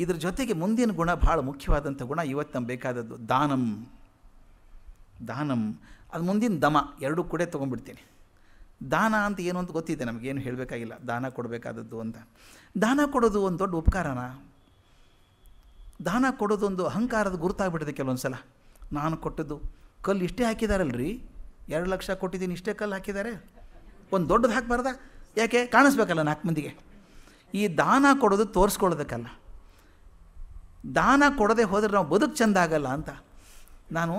ಇದ್ರ ಜೊತೆಗೆ ಮುಂದಿನ ಗುಣ ಭಾಳ ಮುಖ್ಯವಾದಂಥ ಗುಣ ಇವತ್ತು ನಮ್ಗೆ ಬೇಕಾದದ್ದು ದಾನಂ ದಾನಮ್ ಅದು ಮುಂದಿನ ದಮ ಎರಡೂ ಕೂಡ ತೊಗೊಂಡ್ಬಿಡ್ತೀನಿ ದಾನ ಅಂತ ಏನು ಅಂತ ಗೊತ್ತಿದೆ ನಮಗೇನು ಹೇಳಬೇಕಾಗಿಲ್ಲ ದಾನ ಕೊಡಬೇಕಾದದ್ದು ಅಂತ ದಾನ ಕೊಡೋದು ಒಂದು ದೊಡ್ಡ ಉಪಕಾರನ ದಾನ ಕೊಡೋದೊಂದು ಅಹಂಕಾರದ ಗುರುತಾಗ್ಬಿಟ್ಟಿದೆ ಕೆಲವೊಂದು ಸಲ ನಾನು ಕೊಟ್ಟದ್ದು ಕಲ್ಲು ಇಷ್ಟೇ ಹಾಕಿದಾರಲ್ರಿ ಎರಡು ಲಕ್ಷ ಕೊಟ್ಟಿದ್ದೀನಿ ಇಷ್ಟೇ ಕಲ್ಲು ಹಾಕಿದ್ದಾರೆ ಒಂದು ದೊಡ್ಡದು ಹಾಕಬಾರ್ದ ಯಾಕೆ ಕಾಣಿಸ್ಬೇಕಲ್ಲ ನಾಲ್ಕು ಮಂದಿಗೆ ಈ ದಾನ ಕೊಡೋದು ತೋರಿಸ್ಕೊಳ್ಳೋದಕ್ಕಲ್ಲ ದಾನ ಕೊಡದೆ ಹೋದರೆ ನಾವು ಬದುಕು ಚೆಂದಾಗಲ್ಲ ಅಂತ ನಾನು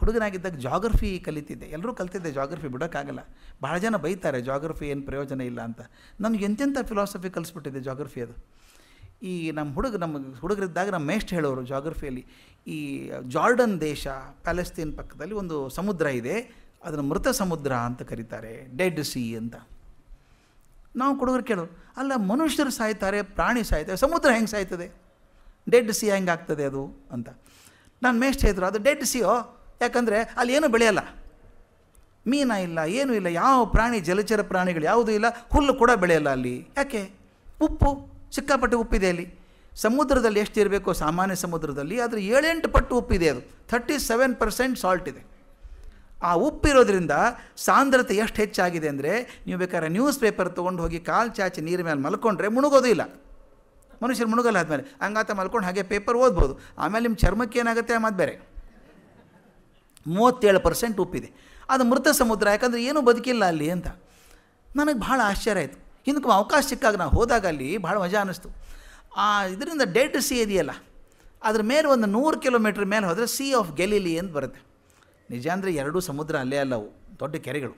ಹುಡುಗನಾಗಿದ್ದಾಗ ಜಾಗ್ರಫಿ ಕಲಿತಿದ್ದೆ ಎಲ್ಲರೂ ಕಲಿತಿದ್ದೆ ಜಾಗ್ರಫಿ ಬಿಡೋಕ್ಕಾಗಲ್ಲ ಭಾಳ ಜನ ಬೈತಾರೆ ಜಾಗ್ರಫಿ ಏನು ಪ್ರಯೋಜನ ಇಲ್ಲ ಅಂತ ನನಗೆ ಎಂತೆಂಥ ಫಿಲಾಸಫಿ ಕಲಿಸ್ಬಿಟ್ಟಿದ್ದೆ ಜಾಗ್ರಫಿ ಅದು ಈ ನಮ್ಮ ಹುಡುಗ ನಮ್ಮ ಹುಡುಗರಿದ್ದಾಗ ನಮ್ಮ ಮೇಷ್ಟ್ ಹೇಳೋರು ಜಾಗ್ರಫಿಯಲ್ಲಿ ಈ ಜಾರ್ಡನ್ ದೇಶ ಪ್ಯಾಲೆಸ್ತೀನ್ ಪಕ್ಕದಲ್ಲಿ ಒಂದು ಸಮುದ್ರ ಇದೆ ಅದನ್ನು ಮೃತ ಸಮುದ್ರ ಅಂತ ಕರೀತಾರೆ ಡೆಡ್ ಸಿ ಅಂತ ನಾವು ಹುಡುಗರು ಕೇಳೋರು ಅಲ್ಲ ಮನುಷ್ಯರು ಸಾಯ್ತಾರೆ ಪ್ರಾಣಿ ಸಾಯ್ತಾರೆ ಸಮುದ್ರ ಹೆಂಗೆ ಸಾಯ್ತದೆ ಡೆಡ್ ಸಿ ಹೆಂಗಾಗ್ತದೆ ಅದು ಅಂತ ನಾನು ಮೇಷ್ಟ್ ಹೇಳಿದ್ರು ಅದು ಡೆಡ್ ಸಿಯೋ ಯಾಕಂದರೆ ಅಲ್ಲಿ ಏನೂ ಬೆಳೆಯಲ್ಲ ಮೀನ ಇಲ್ಲ ಏನೂ ಇಲ್ಲ ಯಾವ ಪ್ರಾಣಿ ಜಲಚರ ಪ್ರಾಣಿಗಳು ಯಾವುದೂ ಇಲ್ಲ ಹುಲ್ಲು ಕೂಡ ಬೆಳೆಯಲ್ಲ ಅಲ್ಲಿ ಯಾಕೆ ಉಪ್ಪು ಸಿಕ್ಕಾಪಟ್ಟೆ ಉಪ್ಪಿದೆ ಅಲ್ಲಿ ಸಮುದ್ರದಲ್ಲಿ ಎಷ್ಟು ಇರಬೇಕು ಸಾಮಾನ್ಯ ಸಮುದ್ರದಲ್ಲಿ ಅದರ ಏಳೆಂಟು ಪಟ್ಟು ಉಪ್ಪಿದೆ ಅದು ಥರ್ಟಿ ಸೆವೆನ್ ಪರ್ಸೆಂಟ್ ಸಾಲ್ಟ್ ಇದೆ ಆ ಉಪ್ಪಿರೋದ್ರಿಂದ ಸಾಂದ್ರತೆ ಎಷ್ಟು ಹೆಚ್ಚಾಗಿದೆ ಅಂದರೆ ನೀವು ಬೇಕಾದ್ರೆ ನ್ಯೂಸ್ ಪೇಪರ್ ತೊಗೊಂಡು ಹೋಗಿ ಕಾಲು ಚಾಚಿ ನೀರು ಮೇಲೆ ಮಲ್ಕೊಂಡ್ರೆ ಇಲ್ಲ ಮನುಷ್ಯರು ಮುಳುಗಲ್ಲ ಆದಮೇಲೆ ಹಂಗಾತ ಮಲ್ಕೊಂಡು ಹಾಗೆ ಪೇಪರ್ ಓದ್ಬೋದು ಆಮೇಲೆ ನಿಮ್ಮ ಚರ್ಮಕ್ಕೆ ಏನಾಗುತ್ತೆ ಆ ಬೇರೆ ಮೂವತ್ತೇಳು ಪರ್ಸೆಂಟ್ ಉಪ್ಪಿದೆ ಅದು ಮೃತ ಸಮುದ್ರ ಯಾಕಂದರೆ ಏನೂ ಬದುಕಿಲ್ಲ ಅಲ್ಲಿ ಅಂತ ನನಗೆ ಭಾಳ ಆಶ್ಚರ್ಯ ಆಯಿತು ಹಿಂದಕ್ಕೆ ಅವಕಾಶ ಸಿಕ್ಕಾಗ ನಾವು ಹೋದಾಗ ಅಲ್ಲಿ ಭಾಳ ಮಜಾ ಅನ್ನಿಸ್ತು ಆ ಇದರಿಂದ ಡೆಡ್ ಸಿ ಇದೆಯಲ್ಲ ಅದ್ರ ಮೇಲೆ ಒಂದು ನೂರು ಕಿಲೋಮೀಟ್ರ್ ಮೇಲೆ ಹೋದರೆ ಸಿ ಆಫ್ ಗೆಲಿಲಿ ಅಂತ ಬರುತ್ತೆ ನಿಜ ಅಂದರೆ ಎರಡೂ ಸಮುದ್ರ ಅಲ್ಲೇ ಅಲ್ಲವು ದೊಡ್ಡ ಕೆರೆಗಳು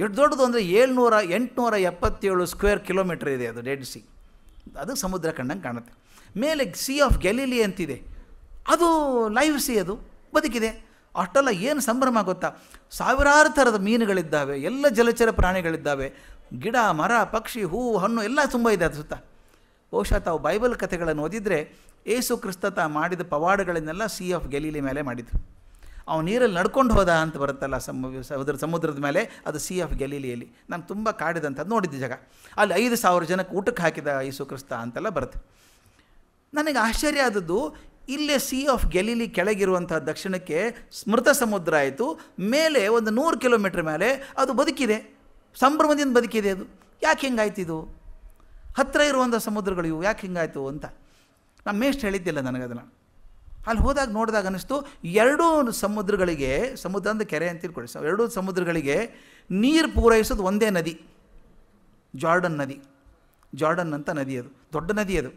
ಎಷ್ಟು ದೊಡ್ಡದು ಅಂದರೆ ಏಳ್ನೂರ ಎಂಟುನೂರ ಎಪ್ಪತ್ತೇಳು ಸ್ಕ್ವೇರ್ ಕಿಲೋಮೀಟ್ರ್ ಇದೆ ಅದು ಡೆಡ್ ಸಿ ಅದು ಸಮುದ್ರ ಕಂಡಂಗೆ ಕಾಣುತ್ತೆ ಮೇಲೆ ಸಿ ಆಫ್ ಗೆಲಿಲಿ ಅಂತಿದೆ ಅದು ಲೈವ್ ಸಿ ಅದು ಬದುಕಿದೆ ಅಷ್ಟೆಲ್ಲ ಏನು ಸಂಭ್ರಮ ಗೊತ್ತಾ ಸಾವಿರಾರು ಥರದ ಮೀನುಗಳಿದ್ದಾವೆ ಎಲ್ಲ ಜಲಚರ ಪ್ರಾಣಿಗಳಿದ್ದಾವೆ ಗಿಡ ಮರ ಪಕ್ಷಿ ಹೂ ಹಣ್ಣು ಎಲ್ಲ ತುಂಬ ಇದೆ ಅದು ಸುತ್ತ ಬಹುಶಃ ತಾವು ಬೈಬಲ್ ಕಥೆಗಳನ್ನು ಓದಿದರೆ ಏಸು ಕ್ರಿಸ್ತ ಮಾಡಿದ ಪವಾಡಗಳನ್ನೆಲ್ಲ ಸಿ ಆಫ್ ಗೆಲೀಲಿ ಮೇಲೆ ಮಾಡಿದರು ಅವ್ನು ನೀರಲ್ಲಿ ನಡ್ಕೊಂಡು ಹೋದ ಅಂತ ಬರುತ್ತಲ್ಲ ಸಮುದ್ರ ಸಮುದ್ರದ ಮೇಲೆ ಅದು ಸಿ ಆಫ್ ಗೆಲೀಲಿಯಲ್ಲಿ ನಾನು ತುಂಬ ಕಾಡಿದಂಥದ್ದು ನೋಡಿದ್ದೆ ಜಾಗ ಅಲ್ಲಿ ಐದು ಸಾವಿರ ಜನಕ್ಕೆ ಊಟಕ್ಕೆ ಹಾಕಿದ ಯೇಸು ಕ್ರಿಸ್ತ ಅಂತೆಲ್ಲ ಬರುತ್ತೆ ನನಗೆ ಆಶ್ಚರ್ಯ ಆದದ್ದು ಇಲ್ಲೇ ಸಿ ಆಫ್ ಗೆಲೀಲಿ ಕೆಳಗಿರುವಂಥ ದಕ್ಷಿಣಕ್ಕೆ ಸ್ಮೃತ ಸಮುದ್ರ ಆಯಿತು ಮೇಲೆ ಒಂದು ನೂರು ಕಿಲೋಮೀಟ್ರ್ ಮೇಲೆ ಅದು ಬದುಕಿದೆ ಸಂಭ್ರಮದಿಂದ ಬದುಕಿದೆ ಅದು ಯಾಕೆ ಹಿಂಗಾಯ್ತು ಇದು ಹತ್ತಿರ ಇರುವಂಥ ಸಮುದ್ರಗಳು ಯಾಕೆ ಹಿಂಗಾಯಿತು ಅಂತ ನಮ್ಮ ಮೇಷ್ಟು ಹೇಳಿದ್ದಿಲ್ಲ ನನಗದನ್ನು ಅಲ್ಲಿ ಹೋದಾಗ ನೋಡಿದಾಗ ಅನ್ನಿಸ್ತು ಎರಡೂ ಸಮುದ್ರಗಳಿಗೆ ಸಮುದ್ರ ಅಂದರೆ ಕೆರೆ ಅಂತ ತಿಳ್ಕೊಳ್ಳಿ ಎರಡೂ ಸಮುದ್ರಗಳಿಗೆ ನೀರು ಪೂರೈಸೋದು ಒಂದೇ ನದಿ ಜಾರ್ಡನ್ ನದಿ ಜಾರ್ಡನ್ ಅಂತ ನದಿ ಅದು ದೊಡ್ಡ ನದಿ ಅದು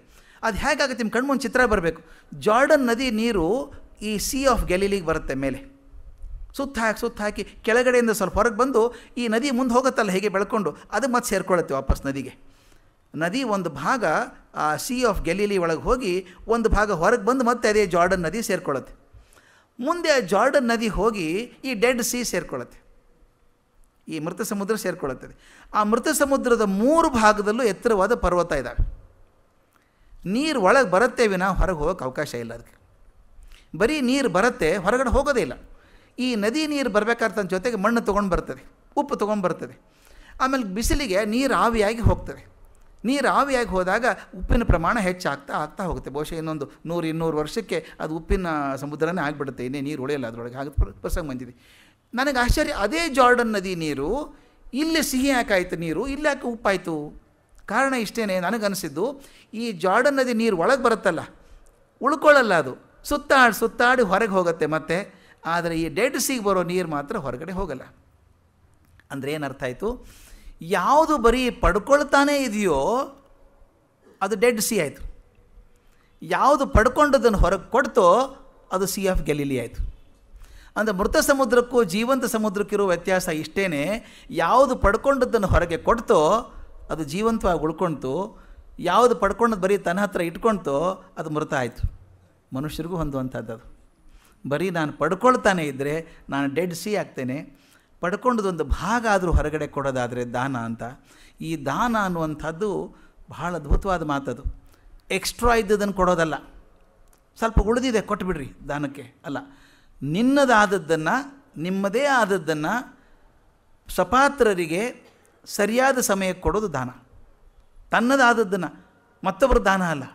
ಅದು ಹೇಗಾಗುತ್ತೆ ನಿಮ್ಮ ಕಣ್ಮೊಂದು ಚಿತ್ರ ಬರಬೇಕು ಜಾರ್ಡನ್ ನದಿ ನೀರು ಈ ಸಿ ಆಫ್ ಗೆಲೀಲಿಗೆ ಬರುತ್ತೆ ಮೇಲೆ ಸುತ್ತ ಹಾಕಿ ಸುತ್ತ ಹಾಕಿ ಕೆಳಗಡೆಯಿಂದ ಸ್ವಲ್ಪ ಹೊರಗೆ ಬಂದು ಈ ನದಿ ಮುಂದೆ ಹೋಗುತ್ತಲ್ಲ ಹೇಗೆ ಬೆಳ್ಕೊಂಡು ಅದು ಮತ್ತೆ ಸೇರ್ಕೊಳ್ಳುತ್ತೆ ವಾಪಸ್ ನದಿಗೆ ನದಿ ಒಂದು ಭಾಗ ಆ ಸಿ ಆಫ್ ಗೆಲೀಲಿ ಒಳಗೆ ಹೋಗಿ ಒಂದು ಭಾಗ ಹೊರಗೆ ಬಂದು ಮತ್ತೆ ಅದೇ ಜಾರ್ಡನ್ ನದಿ ಸೇರ್ಕೊಳ್ಳುತ್ತೆ ಮುಂದೆ ಆ ಜಾರ್ಡನ್ ನದಿ ಹೋಗಿ ಈ ಡೆಡ್ ಸಿ ಸೇರ್ಕೊಳ್ಳುತ್ತೆ ಈ ಮೃತ ಸಮುದ್ರ ಸೇರ್ಕೊಳ್ಳುತ್ತದೆ ಆ ಮೃತ ಸಮುದ್ರದ ಮೂರು ಭಾಗದಲ್ಲೂ ಎತ್ತರವಾದ ಪರ್ವತ ಇದ್ದಾವೆ ನೀರು ಒಳಗೆ ಬರುತ್ತೆ ವಿನ ಹೊರಗೆ ಹೋಗೋಕೆ ಅವಕಾಶ ಇಲ್ಲ ಅದಕ್ಕೆ ಬರೀ ನೀರು ಬರುತ್ತೆ ಹೊರಗಡೆ ಹೋಗೋದೇ ಇಲ್ಲ ಈ ನದಿ ನೀರು ಬರಬೇಕಾದ ಜೊತೆಗೆ ಮಣ್ಣು ತೊಗೊಂಡು ಬರ್ತದೆ ಉಪ್ಪು ತೊಗೊಂಡು ಬರ್ತದೆ ಆಮೇಲೆ ಬಿಸಿಲಿಗೆ ನೀರು ಆವಿಯಾಗಿ ಹೋಗ್ತದೆ ನೀರು ಆವಿಯಾಗಿ ಹೋದಾಗ ಉಪ್ಪಿನ ಪ್ರಮಾಣ ಹೆಚ್ಚಾಗ್ತಾ ಆಗ್ತಾ ಹೋಗುತ್ತೆ ಬಹುಶಃ ಇನ್ನೊಂದು ನೂರು ಇನ್ನೂರು ವರ್ಷಕ್ಕೆ ಅದು ಉಪ್ಪಿನ ಸಮುದ್ರನೇ ಆಗಿಬಿಡುತ್ತೆ ಇನ್ನೇ ನೀರು ಉಳಿಯಲ್ಲ ಅದರೊಳಗೆ ಹಾಗೆ ಪ್ರಸಂಗ ಬಂದಿದೆ ನನಗೆ ಆಶ್ಚರ್ಯ ಅದೇ ಜಾರ್ಡನ್ ನದಿ ನೀರು ಇಲ್ಲಿ ಸಿಹಿ ಯಾಕಾಯಿತು ನೀರು ಇಲ್ಲಿ ಯಾಕೆ ಉಪ್ಪಾಯಿತು ಕಾರಣ ಇಷ್ಟೇ ನನಗನ್ನಿಸಿದ್ದು ಈ ಜಾರ್ಡನ್ ನದಿ ನೀರು ಒಳಗೆ ಬರುತ್ತಲ್ಲ ಉಳ್ಕೊಳ್ಳಲ್ಲ ಅದು ಸುತ್ತಾಡಿ ಸುತ್ತಾಡಿ ಹೊರಗೆ ಹೋಗುತ್ತೆ ಮತ್ತೆ ಆದರೆ ಈ ಡೆಡ್ ಸಿಗೆ ಬರೋ ನೀರು ಮಾತ್ರ ಹೊರಗಡೆ ಹೋಗಲ್ಲ ಅಂದರೆ ಏನರ್ಥ ಆಯಿತು ಯಾವುದು ಬರೀ ಪಡ್ಕೊಳ್ತಾನೇ ಇದೆಯೋ ಅದು ಡೆಡ್ ಸಿ ಆಯಿತು ಯಾವುದು ಪಡ್ಕೊಂಡದನ್ನು ಹೊರಗೆ ಕೊಡ್ತೋ ಅದು ಸಿ ಆಫ್ ಗೆಲೀಲಿ ಆಯಿತು ಅಂದರೆ ಮೃತ ಸಮುದ್ರಕ್ಕೂ ಜೀವಂತ ಸಮುದ್ರಕ್ಕಿರೋ ವ್ಯತ್ಯಾಸ ಇಷ್ಟೇ ಯಾವುದು ಪಡ್ಕೊಂಡದ್ದನ್ನು ಹೊರಗೆ ಕೊಡ್ತೋ ಅದು ಜೀವಂತವಾಗಿ ಉಳ್ಕೊಳ್ತು ಯಾವುದು ಪಡ್ಕೊಂಡದ್ದು ಬರೀ ತನ್ನ ಹತ್ರ ಇಟ್ಕೊಳ್ತೋ ಅದು ಮೃತ ಆಯಿತು ಮನುಷ್ಯರಿಗೂ ಹೊಂದುವಂಥದ್ದು ಬರೀ ನಾನು ಪಡ್ಕೊಳ್ತಾನೆ ಇದ್ದರೆ ನಾನು ಡೆಡ್ ಸಿ ಆಗ್ತೇನೆ ಪಡ್ಕೊಂಡದೊಂದು ಭಾಗ ಆದರೂ ಹೊರಗಡೆ ಕೊಡೋದಾದರೆ ದಾನ ಅಂತ ಈ ದಾನ ಅನ್ನುವಂಥದ್ದು ಬಹಳ ಅದ್ಭುತವಾದ ಮಾತದು ಎಕ್ಸ್ಟ್ರಾ ಇದ್ದದನ್ನು ಕೊಡೋದಲ್ಲ ಸ್ವಲ್ಪ ಉಳಿದಿದೆ ಕೊಟ್ಟುಬಿಡ್ರಿ ದಾನಕ್ಕೆ ಅಲ್ಲ ನಿನ್ನದಾದದ್ದನ್ನು ನಿಮ್ಮದೇ ಆದದ್ದನ್ನು ಸಪಾತ್ರರಿಗೆ ಸರಿಯಾದ ಸಮಯಕ್ಕೆ ಕೊಡೋದು ದಾನ ತನ್ನದಾದದ್ದನ್ನು ಮತ್ತೊಬ್ಬರು ದಾನ ಅಲ್ಲ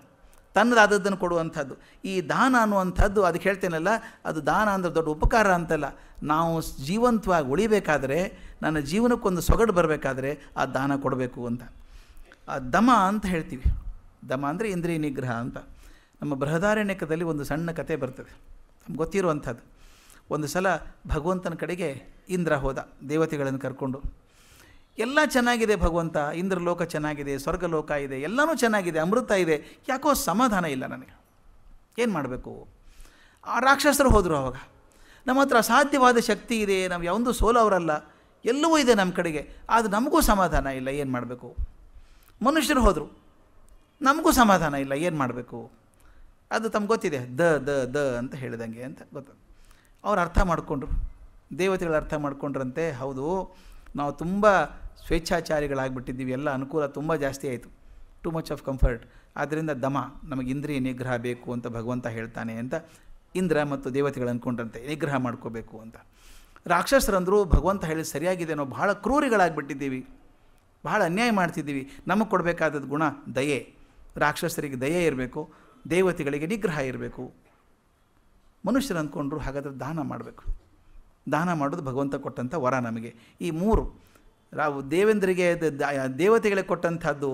ತನ್ನದಾದದ್ದನ್ನು ಕೊಡುವಂಥದ್ದು ಈ ದಾನ ಅನ್ನುವಂಥದ್ದು ಅದಕ್ಕೆ ಹೇಳ್ತೇನಲ್ಲ ಅದು ದಾನ ಅಂದರೆ ದೊಡ್ಡ ಉಪಕಾರ ಅಂತಲ್ಲ ನಾವು ಜೀವಂತವಾಗಿ ಉಳಿಬೇಕಾದರೆ ನನ್ನ ಜೀವನಕ್ಕೊಂದು ಸೊಗಡು ಬರಬೇಕಾದ್ರೆ ಆ ದಾನ ಕೊಡಬೇಕು ಅಂತ ಆ ದಮ ಅಂತ ಹೇಳ್ತೀವಿ ದಮ ಅಂದರೆ ಇಂದ್ರಿಯ ನಿಗ್ರಹ ಅಂತ ನಮ್ಮ ಬೃಹದಾರಣ್ಯಕದಲ್ಲಿ ಒಂದು ಸಣ್ಣ ಕತೆ ಬರ್ತದೆ ನಮ್ಗೆ ಗೊತ್ತಿರುವಂಥದ್ದು ಒಂದು ಸಲ ಭಗವಂತನ ಕಡೆಗೆ ಇಂದ್ರ ಹೋದ ದೇವತೆಗಳನ್ನು ಕರ್ಕೊಂಡು ಎಲ್ಲ ಚೆನ್ನಾಗಿದೆ ಭಗವಂತ ಇಂದ್ರಲೋಕ ಚೆನ್ನಾಗಿದೆ ಸ್ವರ್ಗಲೋಕ ಇದೆ ಎಲ್ಲನೂ ಚೆನ್ನಾಗಿದೆ ಅಮೃತ ಇದೆ ಯಾಕೋ ಸಮಾಧಾನ ಇಲ್ಲ ನನಗೆ ಏನು ಮಾಡಬೇಕು ಆ ರಾಕ್ಷಸರು ಹೋದರು ಆವಾಗ ನಮ್ಮ ಹತ್ರ ಅಸಾಧ್ಯವಾದ ಶಕ್ತಿ ಇದೆ ನಾವು ಯಾವೊಂದು ಸೋಲವರಲ್ಲ ಎಲ್ಲವೂ ಇದೆ ನಮ್ಮ ಕಡೆಗೆ ಅದು ನಮಗೂ ಸಮಾಧಾನ ಇಲ್ಲ ಏನು ಮಾಡಬೇಕು ಮನುಷ್ಯರು ಹೋದರು ನಮಗೂ ಸಮಾಧಾನ ಇಲ್ಲ ಏನು ಮಾಡಬೇಕು ಅದು ತಮ್ಗೆ ಗೊತ್ತಿದೆ ದ ದ ದ ಅಂತ ಹೇಳಿದಂಗೆ ಅಂತ ಗೊತ್ತು ಅವ್ರು ಅರ್ಥ ಮಾಡಿಕೊಂಡ್ರು ದೇವತೆಗಳು ಅರ್ಥ ಮಾಡಿಕೊಂಡ್ರಂತೆ ಹೌದು ನಾವು ತುಂಬ ಸ್ವೇಚ್ಛಾಚಾರಿಗಳಾಗಿಬಿಟ್ಟಿದ್ದೀವಿ ಎಲ್ಲ ಅನುಕೂಲ ತುಂಬ ಜಾಸ್ತಿ ಆಯಿತು ಟು ಮಚ್ ಆಫ್ ಕಂಫರ್ಟ್ ಆದ್ದರಿಂದ ದಮ ನಮಗೆ ಇಂದ್ರಿಯ ನಿಗ್ರಹ ಬೇಕು ಅಂತ ಭಗವಂತ ಹೇಳ್ತಾನೆ ಅಂತ ಇಂದ್ರ ಮತ್ತು ದೇವತೆಗಳು ಅಂದ್ಕೊಂಡಂತೆ ನಿಗ್ರಹ ಮಾಡ್ಕೋಬೇಕು ಅಂತ ರಾಕ್ಷಸರಂದರು ಭಗವಂತ ಹೇಳಿ ಸರಿಯಾಗಿದೆ ನಾವು ಬಹಳ ಕ್ರೂರಿಗಳಾಗಿಬಿಟ್ಟಿದ್ದೀವಿ ಬಹಳ ಅನ್ಯಾಯ ಮಾಡ್ತಿದ್ದೀವಿ ನಮಗೆ ಕೊಡಬೇಕಾದದ್ದು ಗುಣ ದಯೆ ರಾಕ್ಷಸರಿಗೆ ದಯೆ ಇರಬೇಕು ದೇವತೆಗಳಿಗೆ ನಿಗ್ರಹ ಇರಬೇಕು ಮನುಷ್ಯರು ಅಂದ್ಕೊಂಡ್ರು ಹಾಗಾದರೆ ದಾನ ಮಾಡಬೇಕು ದಾನ ಮಾಡೋದು ಭಗವಂತ ಕೊಟ್ಟಂಥ ವರ ನಮಗೆ ಈ ಮೂರು ರಾವು ದೇವೇಂದ್ರಿಗೆ ದೇವತೆಗಳಿಗೆ ಕೊಟ್ಟಂಥದ್ದು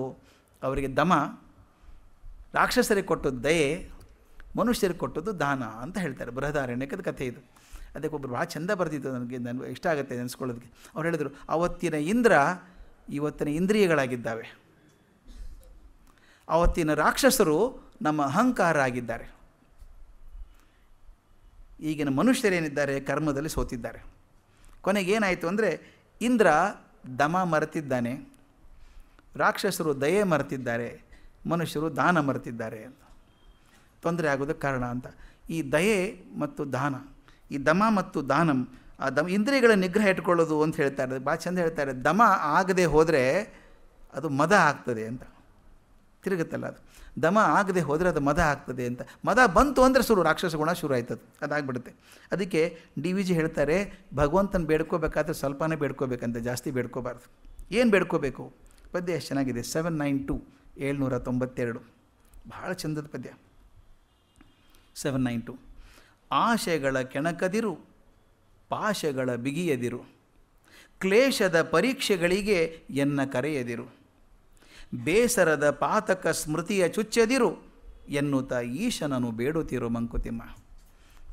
ಅವರಿಗೆ ದಮ ರಾಕ್ಷಸರಿಗೆ ಕೊಟ್ಟದ್ದು ದಯೆ ಮನುಷ್ಯರಿಗೆ ಕೊಟ್ಟದ್ದು ದಾನ ಅಂತ ಹೇಳ್ತಾರೆ ಬೃಹದಾರಣ್ಯಕದ ಕಥೆ ಇದು ಅದಕ್ಕೆ ಒಬ್ಬರು ಭಾಳ ಚಂದ ಬರ್ತಿತ್ತು ನನಗೆ ನನಗೆ ಇಷ್ಟ ಆಗುತ್ತೆ ನೆನೆಸ್ಕೊಳ್ಳೋದಕ್ಕೆ ಅವ್ರು ಹೇಳಿದರು ಅವತ್ತಿನ ಇಂದ್ರ ಇವತ್ತಿನ ಇಂದ್ರಿಯಗಳಾಗಿದ್ದಾವೆ ಅವತ್ತಿನ ರಾಕ್ಷಸರು ನಮ್ಮ ಅಹಂಕಾರ ಆಗಿದ್ದಾರೆ ಈಗಿನ ಮನುಷ್ಯರೇನಿದ್ದಾರೆ ಕರ್ಮದಲ್ಲಿ ಸೋತಿದ್ದಾರೆ ಕೊನೆಗೇನಾಯಿತು ಏನಾಯಿತು ಅಂದರೆ ಇಂದ್ರ ದಮ ಮರೆತಿದ್ದಾನೆ ರಾಕ್ಷಸರು ದಯೆ ಮರೆತಿದ್ದಾರೆ ಮನುಷ್ಯರು ದಾನ ಮರೆತಿದ್ದಾರೆ ಅಂತ ತೊಂದರೆ ಆಗೋದಕ್ಕೆ ಕಾರಣ ಅಂತ ಈ ದಯೆ ಮತ್ತು ದಾನ ಈ ದಮ ಮತ್ತು ದಾನಂ ಆ ದಮ ಇಂದ್ರಿಯಗಳ ನಿಗ್ರಹ ಇಟ್ಕೊಳ್ಳೋದು ಅಂತ ಹೇಳ್ತಾರೆ ಭಾಳ ಚಂದ ಹೇಳ್ತಾರೆ ದಮ ಆಗದೆ ಹೋದರೆ ಅದು ಮದ ಆಗ್ತದೆ ಅಂತ ತಿರುಗುತ್ತಲ್ಲ ಅದು ದಮ ಆಗದೆ ಹೋದರೆ ಅದು ಮದ ಆಗ್ತದೆ ಅಂತ ಮದ ಬಂತು ಅಂದರೆ ಶುರು ರಾಕ್ಷಸ ಗುಣ ಶುರು ಆಯ್ತದೆ ಅದಾಗ್ಬಿಡುತ್ತೆ ಅದಕ್ಕೆ ಡಿ ವಿ ಜಿ ಹೇಳ್ತಾರೆ ಭಗವಂತನ ಬೇಡ್ಕೋಬೇಕಾದ್ರೆ ಸ್ವಲ್ಪನೇ ಬೇಡ್ಕೋಬೇಕಂತ ಜಾಸ್ತಿ ಬೇಡ್ಕೋಬಾರ್ದು ಏನು ಬೇಡ್ಕೋಬೇಕು ಪದ್ಯ ಎಷ್ಟು ಚೆನ್ನಾಗಿದೆ ಸೆವೆನ್ ನೈನ್ ಟು ಏಳ್ನೂರ ತೊಂಬತ್ತೆರಡು ಬಹಳ ಚಂದದ ಪದ್ಯ ಸೆವೆನ್ ನೈನ್ ಟು ಆಶೆಗಳ ಕೆಣಕದಿರು ಪಾಶಗಳ ಬಿಗಿಯದಿರು ಕ್ಲೇಶದ ಪರೀಕ್ಷೆಗಳಿಗೆ ಎನ್ನ ಕರೆಯದಿರು ಬೇಸರದ ಪಾತಕ ಸ್ಮೃತಿಯ ಚುಚ್ಚದಿರು ಎನ್ನುತ್ತಾ ಈಶನನು ಬೇಡುತ್ತಿರು ಮಂಕುತಿಮ್ಮ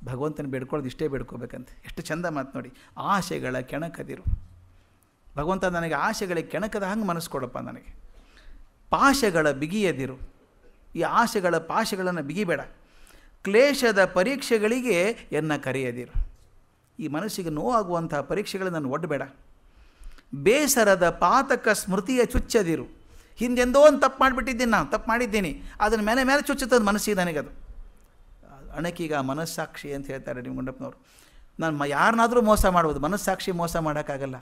ಭಗವಂತನ ಬೇಡ್ಕೊಳ್ಳೋದು ಇಷ್ಟೇ ಬೇಡ್ಕೋಬೇಕಂತೆ ಎಷ್ಟು ಚಂದ ಮಾತು ನೋಡಿ ಆಶೆಗಳ ಕೆಣಕದಿರು ಭಗವಂತ ನನಗೆ ಆಶೆಗಳಿಗೆ ಕೆಣಕದ ಹಂಗೆ ಮನಸ್ಸು ಕೊಡಪ್ಪ ನನಗೆ ಪಾಶಗಳ ಬಿಗಿಯದಿರು ಈ ಆಶೆಗಳ ಪಾಶಗಳನ್ನು ಬಿಗಿಬೇಡ ಕ್ಲೇಶದ ಪರೀಕ್ಷೆಗಳಿಗೆ ಎನ್ನ ಕರೆಯದಿರು ಈ ಮನಸ್ಸಿಗೆ ನೋವಾಗುವಂತಹ ಪರೀಕ್ಷೆಗಳನ್ನು ನಾನು ಒಡ್ಡಬೇಡ ಬೇಸರದ ಪಾತಕ ಸ್ಮೃತಿಯ ಚುಚ್ಚದಿರು ಹಿಂದೆಂದೋ ಒಂದು ತಪ್ಪು ಮಾಡಿಬಿಟ್ಟಿದ್ದೀನಿ ನಾನು ತಪ್ಪು ಮಾಡಿದ್ದೀನಿ ಅದನ್ನ ಮೇಲೆ ಮೇಲೆ ಚುಚ್ಚುತ್ತದೆ ಮನಸ್ಸಿಗೆ ನನಗದು ಅಣಕೀಗ ಮನಸ್ಸಾಕ್ಷಿ ಅಂತ ಹೇಳ್ತಾರೆ ನಿಮ್ಮ ಗುಂಡಪ್ಪನವರು ನಾನು ಯಾರನ್ನಾದರೂ ಮೋಸ ಮಾಡ್ಬೋದು ಮನಸ್ಸಾಕ್ಷಿ ಮೋಸ ಮಾಡೋಕ್ಕಾಗಲ್ಲ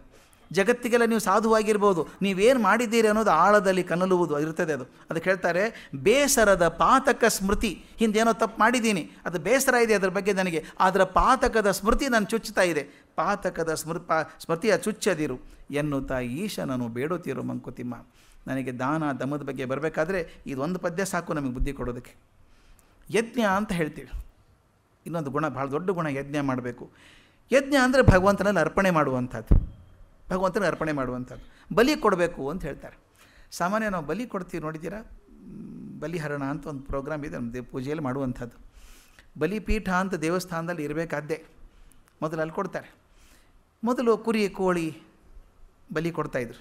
ಜಗತ್ತಿಗೆಲ್ಲ ನೀವು ಸಾಧುವಾಗಿರ್ಬೋದು ನೀವೇನು ಮಾಡಿದ್ದೀರಿ ಅನ್ನೋದು ಆಳದಲ್ಲಿ ಕನಲುವುದು ಇರ್ತದೆ ಅದು ಅದಕ್ಕೆ ಹೇಳ್ತಾರೆ ಬೇಸರದ ಪಾತಕ ಸ್ಮೃತಿ ಹಿಂದೇನೋ ತಪ್ಪು ಮಾಡಿದ್ದೀನಿ ಅದು ಬೇಸರ ಇದೆ ಅದರ ಬಗ್ಗೆ ನನಗೆ ಅದರ ಪಾತಕದ ಸ್ಮೃತಿ ನಾನು ಚುಚ್ಚುತ್ತಾ ಇದೆ ಪಾತಕದ ಸ್ಮೃ ಪಾ ಸ್ಮೃತಿಯ ಚುಚ್ಚದಿರು ಎನ್ನುತ್ತಾ ಈಶನನು ಬೇಡುತ್ತಿರು ಮಂಕುತಿಮ್ಮ ನನಗೆ ದಾನ ದಮದ ಬಗ್ಗೆ ಬರಬೇಕಾದ್ರೆ ಇದೊಂದು ಪದ್ಯ ಸಾಕು ನಮಗೆ ಬುದ್ಧಿ ಕೊಡೋದಕ್ಕೆ ಯಜ್ಞ ಅಂತ ಹೇಳ್ತೀವಿ ಇನ್ನೊಂದು ಗುಣ ಭಾಳ ದೊಡ್ಡ ಗುಣ ಯಜ್ಞ ಮಾಡಬೇಕು ಯಜ್ಞ ಅಂದರೆ ಭಗವಂತನಲ್ಲಿ ಅರ್ಪಣೆ ಮಾಡುವಂಥದ್ದು ಭಗವಂತನ ಅರ್ಪಣೆ ಮಾಡುವಂಥದ್ದು ಬಲಿ ಕೊಡಬೇಕು ಅಂತ ಹೇಳ್ತಾರೆ ಸಾಮಾನ್ಯ ನಾವು ಬಲಿ ಕೊಡ್ತೀವಿ ನೋಡಿದ್ದೀರಾ ಬಲಿಹರಣ ಅಂತ ಒಂದು ಪ್ರೋಗ್ರಾಮ್ ಇದೆ ನಮ್ಮ ಪೂಜೆಯಲ್ಲಿ ಮಾಡುವಂಥದ್ದು ಬಲಿಪೀಠ ಅಂತ ದೇವಸ್ಥಾನದಲ್ಲಿ ಇರಬೇಕಾದ್ದೇ ಮೊದಲು ಅಲ್ಲಿ ಕೊಡ್ತಾರೆ ಮೊದಲು ಕುರಿ ಕೋಳಿ ಬಲಿ ಕೊಡ್ತಾಯಿದ್ರು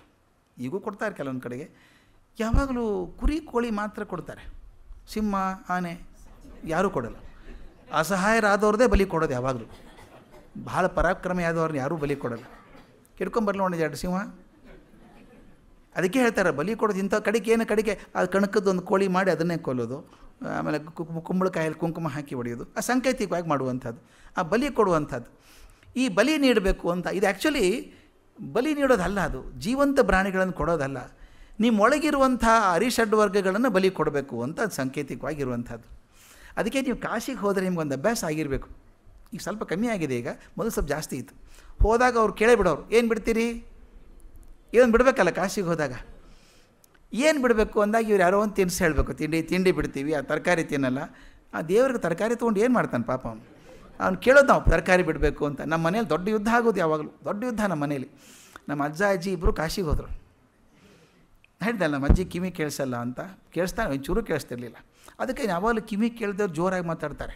ಈಗೂ ಕೊಡ್ತಾರೆ ಕೆಲವೊಂದು ಕಡೆಗೆ ಯಾವಾಗಲೂ ಕುರಿ ಕೋಳಿ ಮಾತ್ರ ಕೊಡ್ತಾರೆ ಸಿಂಹ ಆನೆ ಯಾರೂ ಕೊಡಲ್ಲ ಅಸಹಾಯರಾದವ್ರದೇ ಬಲಿ ಕೊಡೋದು ಯಾವಾಗಲೂ ಭಾಳ ಪರಾಕ್ರಮ ಆದವ್ರನ್ನ ಯಾರೂ ಬಲಿ ಕೊಡಲ್ಲ ಕೆಡ್ಕೊಂಬರ್ಲ ಒಂದು ಎರಡು ಸಿಂಹ ಅದಕ್ಕೆ ಹೇಳ್ತಾರೆ ಬಲಿ ಕೊಡೋದು ಇಂಥ ಕಡೆಗೆ ಏನು ಕಡೆಗೆ ಅದು ಕಣಕದ್ದು ಒಂದು ಕೋಳಿ ಮಾಡಿ ಅದನ್ನೇ ಕೊಲ್ಲೋದು ಆಮೇಲೆ ಕುಂಬಳಕಾಯಲ್ಲಿ ಕುಂಕುಮ ಹಾಕಿ ಹೊಡೆಯೋದು ಆ ಸಾಂಕೇತಿಕವಾಗಿ ಮಾಡುವಂಥದ್ದು ಆ ಬಲಿ ಕೊಡುವಂಥದ್ದು ಈ ಬಲಿ ನೀಡಬೇಕು ಅಂತ ಇದು ಆ್ಯಕ್ಚುಲಿ ಬಲಿ ನೀಡೋದಲ್ಲ ಅದು ಜೀವಂತ ಪ್ರಾಣಿಗಳನ್ನು ಕೊಡೋದಲ್ಲ ನಿಮ್ಮೊಳಗಿರುವಂಥ ವರ್ಗಗಳನ್ನು ಬಲಿ ಕೊಡಬೇಕು ಅಂತ ಸಾಂಕೇತಿಕವಾಗಿರುವಂಥದ್ದು ಅದಕ್ಕೆ ನೀವು ಕಾಶಿಗೆ ಹೋದರೆ ಒಂದು ಅಭ್ಯಾಸ ಆಗಿರಬೇಕು ಈಗ ಸ್ವಲ್ಪ ಕಮ್ಮಿ ಆಗಿದೆ ಈಗ ಮೊದಲು ಸ್ವಲ್ಪ ಜಾಸ್ತಿ ಇತ್ತು ಹೋದಾಗ ಅವ್ರು ಕೇಳೇ ಏನು ಬಿಡ್ತೀರಿ ಏನು ಬಿಡಬೇಕಲ್ಲ ಕಾಶಿಗೆ ಹೋದಾಗ ಏನು ಬಿಡಬೇಕು ಅಂದಾಗ ಇವ್ರು ಯಾರೋ ಒಂದು ತಿನ್ನಿಸಿ ಹೇಳಬೇಕು ತಿಂಡಿ ತಿಂಡಿ ಬಿಡ್ತೀವಿ ಆ ತರಕಾರಿ ತಿನ್ನಲ್ಲ ಆ ದೇವ್ರಿಗೆ ತರಕಾರಿ ತೊಗೊಂಡು ಏನು ಮಾಡ್ತಾನೆ ಪಾಪ ಅವನು ಅವ್ನು ಕೇಳೋದು ನಾವು ತರಕಾರಿ ಬಿಡಬೇಕು ಅಂತ ನಮ್ಮ ಮನೇಲಿ ದೊಡ್ಡ ಯುದ್ಧ ಆಗೋದು ಯಾವಾಗಲೂ ದೊಡ್ಡ ಯುದ್ಧ ನಮ್ಮ ಮನೇಲಿ ನಮ್ಮ ಅಜ್ಜ ಅಜ್ಜಿ ಇಬ್ಬರು ಕಾಶಿಗೆ ಹೋದರು ಹೇಳಿದೆ ನಮ್ಮ ಅಜ್ಜಿ ಕಿವಿ ಕೇಳಿಸಲ್ಲ ಅಂತ ಕೇಳಿಸ್ತಾ ಒಂಚೂರು ಕೇಳಿಸ್ತಿರ್ಲಿಲ್ಲ ಅದಕ್ಕೆ ಯಾವಾಗಲೂ ಕಿವಿ ಕೇಳಿದವ್ರು ಜೋರಾಗಿ ಮಾತಾಡ್ತಾರೆ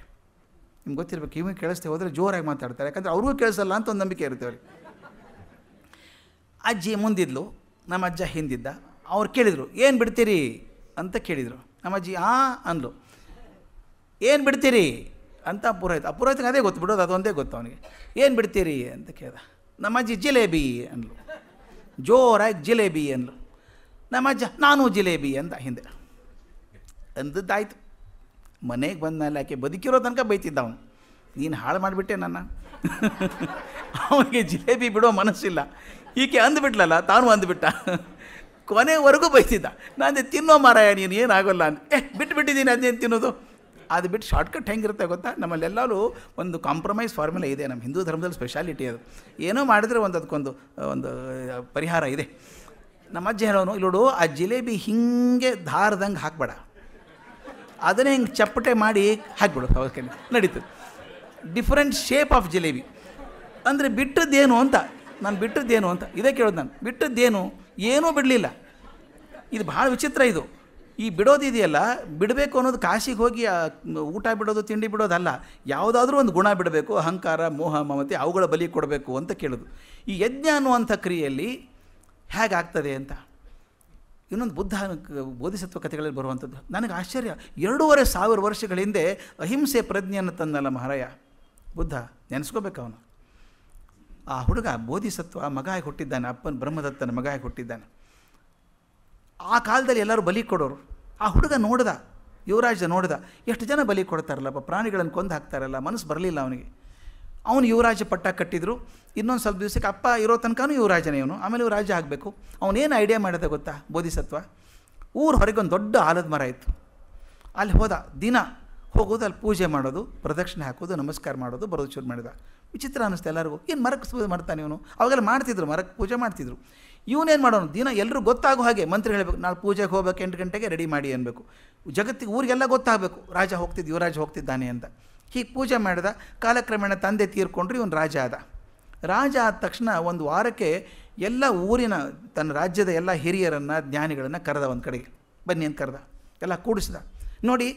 ನಿಮ್ಗೆ ಗೊತ್ತಿರಬೇಕು ಕಿವಿ ಕೇಳಿಸ್ತೇ ಹೋದರೆ ಜೋರಾಗಿ ಮಾತಾಡ್ತಾರೆ ಯಾಕಂದರೆ ಅವ್ರಿಗೂ ಕೇಳಿಸಲ್ಲ ಅಂತ ಒಂದು ನಂಬಿಕೆ ಇರುತ್ತೆ ಅವ್ರಿಗೆ ಅಜ್ಜಿ ಮುಂದಿದ್ಲು ನಮ್ಮ ಅಜ್ಜ ಹಿಂದಿದ್ದ ಅವ್ರು ಕೇಳಿದರು ಏನು ಬಿಡ್ತೀರಿ ಅಂತ ಕೇಳಿದರು ನಮ್ಮ ಅಜ್ಜಿ ಆ ಅಂದರು ಏನು ಬಿಡ್ತೀರಿ ಅಂತ ಪುರೋಹಿತ ಆ ಪುರೋಹಿತನಿಗೆ ಅದೇ ಗೊತ್ತು ಬಿಡೋದು ಅದೊಂದೇ ಗೊತ್ತು ಅವನಿಗೆ ಏನು ಬಿಡ್ತೀರಿ ಅಂತ ಕೇಳ್ದ ನಮ್ಮಜ್ಜಿ ಜಿಲೇಬಿ ಅನ್ಲು ಜೋರಾಗಿ ಜಿಲೇಬಿ ನಮ್ಮ ನಮ್ಮಜ್ಜ ನಾನು ಜಿಲೇಬಿ ಅಂತ ಹಿಂದೆ ಅಂದದ್ದಾಯ್ತು ಮನೆಗೆ ಬಂದ ಮೇಲೆ ಆಕೆ ಬದುಕಿರೋ ತನಕ ಬೈತಿದ್ದ ಅವನು ನೀನು ಹಾಳು ಮಾಡಿಬಿಟ್ಟೆ ನನ್ನ ಅವನಿಗೆ ಜಿಲೇಬಿ ಬಿಡೋ ಮನಸ್ಸಿಲ್ಲ ಈಕೆ ಅಂದ್ಬಿಟ್ಲಲ್ಲ ತಾನು ಅಂದ್ಬಿಟ್ಟ ಕೊನೆವರೆಗೂ ಬೈತಿದ್ದ ನಾನು ತಿನ್ನೋ ಮಾರಾಯ ನೀನು ಏನಾಗೋಲ್ಲ ಅಂತ ಏ ಬಿಟ್ಟು ಬಿಟ್ಟಿದ್ದೀನಿ ಅದೇನು ತಿನ್ನೋದು ಅದು ಬಿಟ್ಟು ಶಾರ್ಟ್ಕಟ್ ಹೆಂಗಿರುತ್ತೆ ಗೊತ್ತಾ ನಮ್ಮಲ್ಲೆಲ್ಲರೂ ಒಂದು ಕಾಂಪ್ರಮೈಸ್ ಫಾರ್ಮುಲಾ ಇದೆ ನಮ್ಮ ಹಿಂದೂ ಧರ್ಮದಲ್ಲಿ ಸ್ಪೆಷಾಲಿಟಿ ಅದು ಏನೋ ಮಾಡಿದ್ರೆ ಒಂದು ಅದಕ್ಕೊಂದು ಒಂದು ಪರಿಹಾರ ಇದೆ ನಮ್ಮ ಅಜ್ಜ ಹೇಳೋನು ಇಲ್ಲೋಡು ಆ ಜಿಲೇಬಿ ಹೀಗೆ ಧಾರದಂಗೆ ಹಾಕ್ಬೇಡ ಅದನ್ನೇ ಹಿಂಗೆ ಚಪ್ಪಟೆ ಮಾಡಿ ಹಾಕ್ಬಿಡು ಅವಕ್ಕೆ ನಡೀತು ಡಿಫ್ರೆಂಟ್ ಶೇಪ್ ಆಫ್ ಜಿಲೇಬಿ ಅಂದರೆ ಬಿಟ್ಟದ್ದೇನು ಅಂತ ನಾನು ಬಿಟ್ಟದ್ದೇನು ಅಂತ ಇದೇ ಕೇಳೋದು ನಾನು ಬಿಟ್ಟದ್ದೇನು ಏನೂ ಬಿಡಲಿಲ್ಲ ಇದು ಭಾಳ ವಿಚಿತ್ರ ಇದು ಈ ಬಿಡೋದಿದೆಯಲ್ಲ ಬಿಡಬೇಕು ಅನ್ನೋದು ಕಾಶಿಗೆ ಹೋಗಿ ಊಟ ಬಿಡೋದು ತಿಂಡಿ ಬಿಡೋದಲ್ಲ ಯಾವುದಾದ್ರೂ ಒಂದು ಗುಣ ಬಿಡಬೇಕು ಅಹಂಕಾರ ಮೋಹ ಮಮತೆ ಅವುಗಳ ಬಲಿ ಕೊಡಬೇಕು ಅಂತ ಕೇಳೋದು ಈ ಯಜ್ಞ ಅನ್ನುವಂಥ ಕ್ರಿಯೆಯಲ್ಲಿ ಹೇಗಾಗ್ತದೆ ಅಂತ ಇನ್ನೊಂದು ಬುದ್ಧ ಬೋಧಿಸತ್ವ ಕಥೆಗಳಲ್ಲಿ ಬರುವಂಥದ್ದು ನನಗೆ ಆಶ್ಚರ್ಯ ಎರಡೂವರೆ ಸಾವಿರ ವರ್ಷಗಳ ಹಿಂದೆ ಅಹಿಂಸೆ ಪ್ರಜ್ಞೆಯನ್ನು ತಂದಲ್ಲ ಮಹಾರಾಯ ಬುದ್ಧ ನೆನೆಸ್ಕೋಬೇಕು ಅವನು ಆ ಹುಡುಗ ಬೋಧಿಸತ್ವ ಮಗಾಯಿ ಹುಟ್ಟಿದ್ದಾನೆ ಅಪ್ಪನ ಬ್ರಹ್ಮದತ್ತನ ಮಗಾಯಿ ಹುಟ್ಟಿದ್ದಾನೆ ಆ ಕಾಲದಲ್ಲಿ ಎಲ್ಲರೂ ಬಲಿ ಕೊಡೋರು ಆ ಹುಡುಗ ನೋಡ್ದ ಯುವರಾಜ ನೋಡ್ದ ಎಷ್ಟು ಜನ ಬಲಿ ಕೊಡ್ತಾರಲ್ಲಪ್ಪ ಪ್ರಾಣಿಗಳನ್ನು ಕೊಂದು ಹಾಕ್ತಾರಲ್ಲ ಮನಸ್ಸು ಬರಲಿಲ್ಲ ಅವನಿಗೆ ಅವನು ಯುವರಾಜ ಪಟ್ಟ ಕಟ್ಟಿದ್ರು ಇನ್ನೊಂದು ಸ್ವಲ್ಪ ದಿವಸಕ್ಕೆ ಅಪ್ಪ ಇರೋ ತನಕನೂ ಯುವರಾಜನೇ ಇವನು ಆಮೇಲೆ ಇವ್ರು ರಾಜ ಆಗಬೇಕು ಅವನೇನು ಐಡಿಯಾ ಮಾಡಿದ ಗೊತ್ತಾ ಬೋಧಿಸತ್ವ ಊರ ಹೊರಗೆ ಒಂದು ದೊಡ್ಡ ಆಲದ ಮರ ಇತ್ತು ಅಲ್ಲಿ ಹೋದ ದಿನ ಹೋಗೋದು ಅಲ್ಲಿ ಪೂಜೆ ಮಾಡೋದು ಪ್ರದಕ್ಷಿಣೆ ಹಾಕೋದು ನಮಸ್ಕಾರ ಮಾಡೋದು ಬರೋದು ಶುರು ಮಾಡಿದ ವಿಚಿತ್ರ ಅನ್ನಿಸ್ತು ಎಲ್ಲರಿಗೂ ಏನು ಮರಕ್ಕೆ ಪೂಜೆ ಮಾಡ್ತಾನೆ ಇವನು ಅವಾಗೆಲ್ಲ ಮಾಡ್ತಿದ್ರು ಮರಕ್ಕೆ ಪೂಜೆ ಮಾಡ್ತಿದ್ರು ಇವನೇನು ಮಾಡೋನು ದಿನ ಎಲ್ಲರೂ ಗೊತ್ತಾಗೋ ಹಾಗೆ ಮಂತ್ರಿ ಹೇಳಬೇಕು ನಾಳೆ ಪೂಜೆಗೆ ಹೋಗ್ಬೇಕು ಎಂಟು ಗಂಟೆಗೆ ರೆಡಿ ಮಾಡಿ ಅನ್ಬೇಕು ಜಗತ್ತಿಗೆ ಊರಿಗೆಲ್ಲ ಗೊತ್ತಾಗಬೇಕು ರಾಜ ಹೋಗ್ತಿದ್ದು ಯುವರಾಜ ಹೋಗ್ತಿದ್ದಾನೆ ಅಂತ ಹೀಗೆ ಪೂಜೆ ಮಾಡಿದ ಕಾಲಕ್ರಮೇಣ ತಂದೆ ತೀರ್ಕೊಂಡ್ರೆ ಇವನು ರಾಜ ಆದ ರಾಜ ಆದ ತಕ್ಷಣ ಒಂದು ವಾರಕ್ಕೆ ಎಲ್ಲ ಊರಿನ ತನ್ನ ರಾಜ್ಯದ ಎಲ್ಲ ಹಿರಿಯರನ್ನು ಜ್ಞಾನಿಗಳನ್ನು ಕರೆದ ಒಂದು ಕಡೆಗೆ ಬನ್ನಿ ಅಂತ ಕರೆದ ಎಲ್ಲ ಕೂಡಿಸ್ದ ನೋಡಿ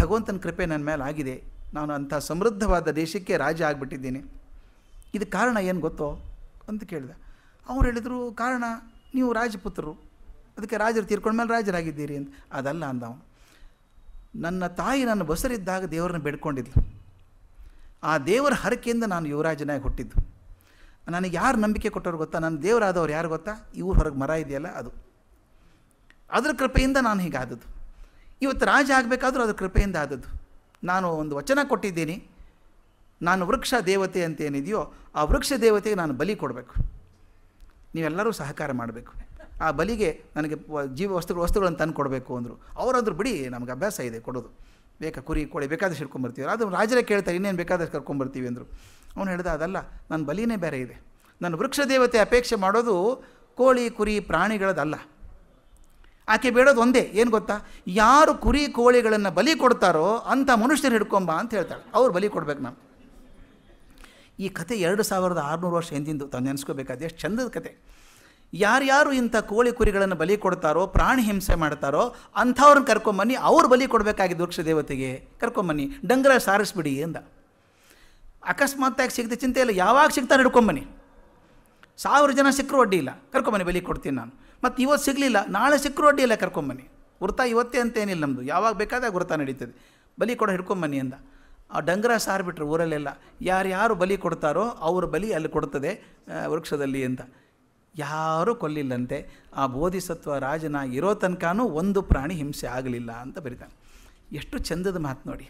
ಭಗವಂತನ ಕೃಪೆ ನನ್ನ ಮೇಲೆ ಆಗಿದೆ ನಾನು ಅಂಥ ಸಮೃದ್ಧವಾದ ದೇಶಕ್ಕೆ ರಾಜ ಆಗಿಬಿಟ್ಟಿದ್ದೀನಿ ಇದಕ್ಕೆ ಕಾರಣ ಏನು ಗೊತ್ತೋ ಅಂತ ಕೇಳಿದೆ ಅವ್ರು ಹೇಳಿದರು ಕಾರಣ ನೀವು ರಾಜಪುತ್ರರು ಅದಕ್ಕೆ ರಾಜರು ತೀರ್ಕೊಂಡ್ಮೇಲೆ ರಾಜರಾಗಿದ್ದೀರಿ ಅಂತ ಅದಲ್ಲ ಅಂದ ಅವನು ನನ್ನ ತಾಯಿ ನನ್ನ ಬಸರಿದ್ದಾಗ ದೇವರನ್ನ ಬೇಡ್ಕೊಂಡಿದ್ಲು ಆ ದೇವರ ಹರಕೆಯಿಂದ ನಾನು ಯುವರಾಜನಾಗಿ ಹುಟ್ಟಿದ್ದು ನನಗೆ ಯಾರು ನಂಬಿಕೆ ಕೊಟ್ಟವ್ರು ಗೊತ್ತಾ ನನ್ನ ದೇವರಾದವ್ರು ಯಾರು ಗೊತ್ತಾ ಇವ್ರ ಹೊರಗೆ ಮರ ಇದೆಯಲ್ಲ ಅದು ಅದ್ರ ಕೃಪೆಯಿಂದ ನಾನು ಹೀಗಾದದ್ದು ಇವತ್ತು ರಾಜ ಆಗಬೇಕಾದ್ರೂ ಅದ್ರ ಕೃಪೆಯಿಂದ ಆದದ್ದು ನಾನು ಒಂದು ವಚನ ಕೊಟ್ಟಿದ್ದೀನಿ ನಾನು ವೃಕ್ಷ ದೇವತೆ ಅಂತ ಏನಿದೆಯೋ ಆ ವೃಕ್ಷ ದೇವತೆಗೆ ನಾನು ಬಲಿ ಕೊಡಬೇಕು ನೀವೆಲ್ಲರೂ ಸಹಕಾರ ಮಾಡಬೇಕು ಆ ಬಲಿಗೆ ನನಗೆ ಜೀವ ವಸ್ತುಗಳು ವಸ್ತುಗಳನ್ನು ತಂದು ಕೊಡಬೇಕು ಅಂದರು ಅವರಂದ್ರು ಬಿಡಿ ನಮ್ಗೆ ಅಭ್ಯಾಸ ಇದೆ ಕೊಡೋದು ಬೇಕಾ ಕುರಿ ಕೋಳಿ ಬೇಕಾದಷ್ಟು ಹಿಡ್ಕೊಂಬರ್ತೀವಿ ಅದು ರಾಜರೇ ಕೇಳ್ತಾರೆ ಇನ್ನೇನು ಬೇಕಾದಷ್ಟು ಕರ್ಕೊಂಬರ್ತೀವಿ ಅಂದರು ಅವನು ಹೇಳಿದ ಅದಲ್ಲ ನನ್ನ ಬಲಿನೇ ಬೇರೆ ಇದೆ ನಾನು ವೃಕ್ಷ ದೇವತೆ ಅಪೇಕ್ಷೆ ಮಾಡೋದು ಕೋಳಿ ಕುರಿ ಪ್ರಾಣಿಗಳದಲ್ಲ ಆಕೆ ಬೇಡೋದು ಒಂದೇ ಏನು ಗೊತ್ತಾ ಯಾರು ಕುರಿ ಕೋಳಿಗಳನ್ನು ಬಲಿ ಕೊಡ್ತಾರೋ ಅಂಥ ಮನುಷ್ಯರು ಹಿಡ್ಕೊಂಬ ಅಂತ ಹೇಳ್ತಾಳೆ ಅವ್ರು ಬಲಿ ಕೊಡ್ಬೇಕು ನಾನು ಈ ಕತೆ ಎರಡು ಸಾವಿರದ ಆರುನೂರು ವರ್ಷ ಹಿಂದಿಂದು ತಾವು ನೆನೆಸ್ಕೋಬೇಕಾದ ಎಷ್ಟು ಚಂದದ ಕತೆ ಯಾರ್ಯಾರು ಇಂಥ ಕೋಳಿ ಕುರಿಗಳನ್ನು ಬಲಿ ಕೊಡ್ತಾರೋ ಪ್ರಾಣಿ ಹಿಂಸೆ ಮಾಡ್ತಾರೋ ಅಂಥವ್ರನ್ನ ಕರ್ಕೊಂಬನ್ನಿ ಅವ್ರು ಬಲಿ ಕೊಡಬೇಕಾಗಿ ವೃಕ್ಷ ದೇವತೆಗೆ ಕರ್ಕೊಂಬನ್ನಿ ಡಂಗರ ಸಾರಿಸ್ಬಿಡಿ ಅಂದ ಅಕಸ್ಮಾತ್ತಾಗಿ ಸಿಗದೆ ಚಿಂತೆ ಇಲ್ಲ ಯಾವಾಗ ಸಿಗ್ತಾರೆ ಹಿಡ್ಕೊಂಬನ್ನಿ ಸಾವಿರ ಜನ ಸಿಕ್ಕರೂ ಅಡ್ಡಿ ಇಲ್ಲ ಕರ್ಕೊಂಬನ್ನಿ ಬಲಿ ಕೊಡ್ತೀನಿ ನಾನು ಮತ್ತು ಇವತ್ತು ಸಿಗಲಿಲ್ಲ ನಾಳೆ ಸಿಕ್ಕರು ಅಡ್ಡಿಯಲ್ಲ ಕರ್ಕೊಂಬನ್ನಿ ವೃತ ಇವತ್ತೇ ಅಂತೇನಿಲ್ಲ ನಮ್ಮದು ಯಾವಾಗ ಬೇಕಾದಾಗ ವೃತ್ತ ನಡೀತದೆ ಬಲಿ ಕೊಡ ಹಿಡ್ಕೊಂಬನ್ನಿ ಅಂತ ಆ ಡಂಗರ ಸಾರ್ಬಿಟ್ರು ಊರಲ್ಲೆಲ್ಲ ಯಾರ್ಯಾರು ಬಲಿ ಕೊಡ್ತಾರೋ ಅವ್ರ ಬಲಿ ಅಲ್ಲಿ ಕೊಡ್ತದೆ ವೃಕ್ಷದಲ್ಲಿ ಅಂತ ಯಾರೂ ಕೊಲ್ಲಿಲ್ಲಂತೆ ಆ ಬೋಧಿಸತ್ವ ಇರೋ ತನಕನೂ ಒಂದು ಪ್ರಾಣಿ ಹಿಂಸೆ ಆಗಲಿಲ್ಲ ಅಂತ ಬರೀತಾನೆ ಎಷ್ಟು ಚಂದದ ಮಾತು ನೋಡಿ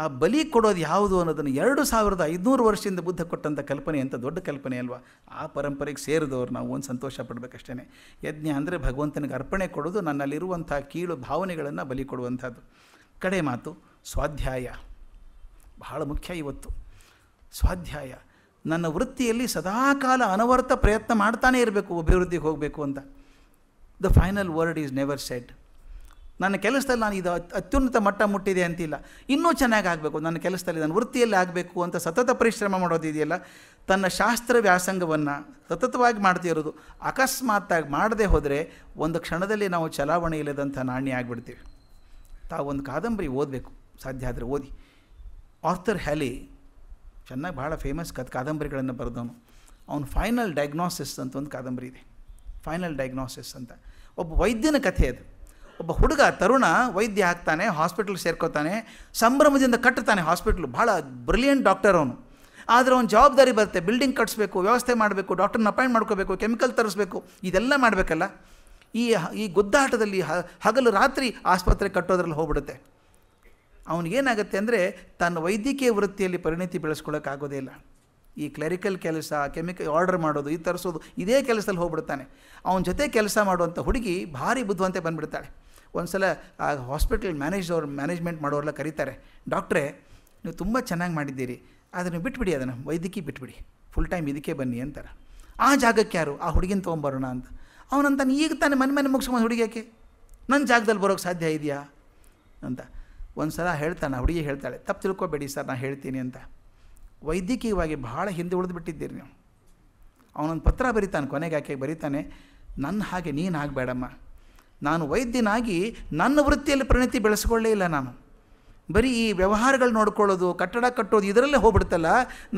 ಆ ಬಲಿ ಕೊಡೋದು ಯಾವುದು ಅನ್ನೋದನ್ನು ಎರಡು ಸಾವಿರದ ಐದುನೂರು ವರ್ಷದಿಂದ ಬುದ್ಧ ಕೊಟ್ಟಂಥ ಕಲ್ಪನೆ ಅಂತ ದೊಡ್ಡ ಕಲ್ಪನೆ ಅಲ್ವಾ ಆ ಪರಂಪರೆಗೆ ಸೇರಿದವರು ನಾವು ಒಂದು ಸಂತೋಷ ಪಡಬೇಕಷ್ಟೇ ಯಜ್ಞ ಅಂದರೆ ಭಗವಂತನಿಗೆ ಅರ್ಪಣೆ ಕೊಡೋದು ನನ್ನಲ್ಲಿರುವಂಥ ಕೀಳು ಭಾವನೆಗಳನ್ನು ಬಲಿ ಕೊಡುವಂಥದ್ದು ಕಡೆ ಮಾತು ಸ್ವಾಧ್ಯಾಯ ಬಹಳ ಮುಖ್ಯ ಇವತ್ತು ಸ್ವಾಧ್ಯಾಯ ನನ್ನ ವೃತ್ತಿಯಲ್ಲಿ ಸದಾಕಾಲ ಅನವರ್ತ ಪ್ರಯತ್ನ ಮಾಡ್ತಾನೇ ಇರಬೇಕು ಅಭಿವೃದ್ಧಿಗೆ ಹೋಗಬೇಕು ಅಂತ the final word is never said ನನ್ನ ಕೆಲಸದಲ್ಲಿ ನಾನು ಇದು ಅತ್ಯುನ್ನತ ಮಟ್ಟ ಮುಟ್ಟಿದೆ ಅಂತಿಲ್ಲ ಇನ್ನೂ ಚೆನ್ನಾಗಿ ಆಗಬೇಕು ನನ್ನ ಕೆಲಸದಲ್ಲಿ ನನ್ನ ವೃತ್ತಿಯಲ್ಲಿ ಆಗಬೇಕು ಅಂತ ಸತತ ಪರಿಶ್ರಮ ಮಾಡೋದಿದೆಯಲ್ಲ ತನ್ನ ಶಾಸ್ತ್ರ ವ್ಯಾಸಂಗವನ್ನು ಸತತವಾಗಿ ಮಾಡ್ತಿರೋದು ಅಕಸ್ಮಾತ್ತಾಗಿ ಮಾಡದೆ ಹೋದರೆ ಒಂದು ಕ್ಷಣದಲ್ಲಿ ನಾವು ಚಲಾವಣೆ ಇಲ್ಲದಂಥ ನಾಣ್ಯ ಆಗಿಬಿಡ್ತೀವಿ ತಾವು ಒಂದು ಕಾದಂಬರಿ ಓದಬೇಕು ಸಾಧ್ಯ ಆದರೆ ಓದಿ ಆರ್ಥರ್ ಹ್ಯಾಲಿ ಚೆನ್ನಾಗಿ ಭಾಳ ಫೇಮಸ್ ಕತ್ ಕಾದಂಬರಿಗಳನ್ನು ಬರೆದವನು ಅವನು ಫೈನಲ್ ಡಯಾಗ್ನೋಸಿಸ್ ಅಂತ ಒಂದು ಕಾದಂಬರಿ ಇದೆ ಫೈನಲ್ ಡಯಾಗ್ನೋಸಿಸ್ ಅಂತ ಒಬ್ಬ ವೈದ್ಯನ ಕಥೆ ಅದು ಒಬ್ಬ ಹುಡುಗ ತರುಣ ವೈದ್ಯ ಹಾಕ್ತಾನೆ ಹಾಸ್ಪಿಟ್ಲ್ಗೆ ಸೇರ್ಕೋತಾನೆ ಸಂಭ್ರಮದಿಂದ ಕಟ್ಟುತ್ತಾನೆ ಹಾಸ್ಪಿಟ್ಲು ಭಾಳ ಬ್ರಿಲಿಯಂಟ್ ಡಾಕ್ಟರ್ ಅವನು ಆದರೆ ಅವ್ನು ಜವಾಬ್ದಾರಿ ಬರುತ್ತೆ ಬಿಲ್ಡಿಂಗ್ ಕಟ್ಟಿಸ್ಬೇಕು ವ್ಯವಸ್ಥೆ ಮಾಡಬೇಕು ಡಾಕ್ಟರ್ನ ಅಪಾಯಿಂಟ್ ಮಾಡ್ಕೋಬೇಕು ಕೆಮಿಕಲ್ ತರಿಸ್ಬೇಕು ಇದೆಲ್ಲ ಮಾಡಬೇಕಲ್ಲ ಈ ಈ ಗುದ್ದಾಟದಲ್ಲಿ ಹಗಲು ರಾತ್ರಿ ಆಸ್ಪತ್ರೆ ಕಟ್ಟೋದ್ರಲ್ಲಿ ಹೋಗ್ಬಿಡುತ್ತೆ ಅವನಿಗೇನಾಗುತ್ತೆ ಅಂದರೆ ತನ್ನ ವೈದ್ಯಕೀಯ ವೃತ್ತಿಯಲ್ಲಿ ಪರಿಣಿತಿ ಬೆಳೆಸ್ಕೊಳ್ಳೋಕ್ಕಾಗೋದೇ ಇಲ್ಲ ಈ ಕ್ಲರಿಕಲ್ ಕೆಲಸ ಕೆಮಿಕಲ್ ಆರ್ಡರ್ ಮಾಡೋದು ಈ ತರಿಸೋದು ಇದೇ ಕೆಲಸದಲ್ಲಿ ಹೋಗ್ಬಿಡ್ತಾನೆ ಅವನ ಜೊತೆ ಕೆಲಸ ಮಾಡುವಂಥ ಹುಡುಗಿ ಭಾರಿ ಬುದ್ಧಿವಂತೆ ಬಂದ್ಬಿಡ್ತಾಳೆ ಒಂದು ಸಲ ಆ ಹಾಸ್ಪಿಟಲ್ ಮ್ಯಾನೇಜ್ ಅವ್ರು ಮ್ಯಾನೇಜ್ಮೆಂಟ್ ಮಾಡೋರೆಲ್ಲ ಕರೀತಾರೆ ಡಾಕ್ಟ್ರೇ ನೀವು ತುಂಬ ಚೆನ್ನಾಗಿ ಮಾಡಿದ್ದೀರಿ ಅದನ್ನು ಬಿಟ್ಬಿಡಿ ಅದನ್ನು ವೈದ್ಯಕೀಯ ಬಿಟ್ಬಿಡಿ ಫುಲ್ ಟೈಮ್ ಇದಕ್ಕೆ ಬನ್ನಿ ಅಂತಾರೆ ಆ ಜಾಗಕ್ಕೆ ಯಾರು ಆ ಹುಡುಗಿನ ತೊಗೊಂಬರೋಣ ಅಂತ ಅವನಂತಾನೆ ಈಗ ತಾನೇ ಮನೆ ಮನೆ ಮುಗಿಸ್ಕೊಂಬ ಹುಡುಗಿಯಾಕೆ ನನ್ನ ಜಾಗದಲ್ಲಿ ಬರೋಕ್ಕೆ ಸಾಧ್ಯ ಇದೆಯಾ ಅಂತ ಒಂದು ಸಲ ಹೇಳ್ತಾನೆ ಹುಡುಗಿ ಹೇಳ್ತಾಳೆ ತಪ್ಪು ತಿಳ್ಕೊಬೇಡಿ ಸರ್ ನಾನು ಹೇಳ್ತೀನಿ ಅಂತ ವೈದ್ಯಕೀಯವಾಗಿ ಭಾಳ ಹಿಂದೆ ಉಳಿದು ಬಿಟ್ಟಿದ್ದೀರಿ ನೀವು ಅವನೊಂದು ಪತ್ರ ಬರೀತಾನೆ ಕೊನೆಗೆ ಆಕೆಗೆ ಬರೀತಾನೆ ನನ್ನ ಹಾಗೆ ನೀನು ಆಗಬೇಡಮ್ಮ ನಾನು ವೈದ್ಯನಾಗಿ ನನ್ನ ವೃತ್ತಿಯಲ್ಲಿ ಪರಿಣತಿ ಬೆಳೆಸ್ಕೊಳ್ಳೇ ಇಲ್ಲ ನಾನು ಬರೀ ಈ ವ್ಯವಹಾರಗಳು ನೋಡ್ಕೊಳ್ಳೋದು ಕಟ್ಟಡ ಕಟ್ಟೋದು ಇದರಲ್ಲೇ ಹೋಗ್ಬಿಡ್ತಲ್ಲ